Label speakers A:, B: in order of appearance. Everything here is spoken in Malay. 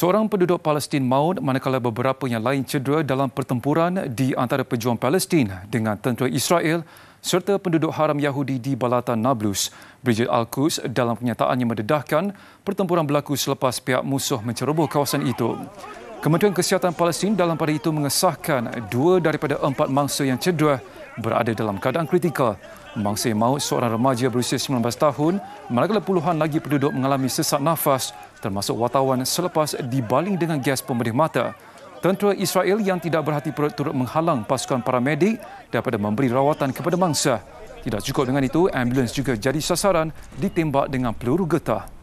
A: seorang penduduk Palestin maut manakala beberapa yang lain cedera dalam pertempuran di antara pejuang Palestin dengan tentera Israel serta penduduk haram Yahudi di Balatan Nablus. Bridget Alkus dalam kenyataannya mendedahkan pertempuran berlaku selepas pihak musuh menceroboh kawasan itu. Kementerian Kesihatan Palestin dalam pada itu mengesahkan dua daripada empat mangsa yang cedera berada dalam keadaan kritikal. Mangsa yang maut seorang remaja berusia 19 tahun, manakala puluhan lagi penduduk mengalami sesak nafas termasuk wartawan selepas dibaling dengan gas pemberi mata. Tentera Israel yang tidak berhati perut turut menghalang pasukan paramedik daripada memberi rawatan kepada mangsa. Tidak cukup dengan itu, ambulans juga jadi sasaran ditembak dengan peluru getah.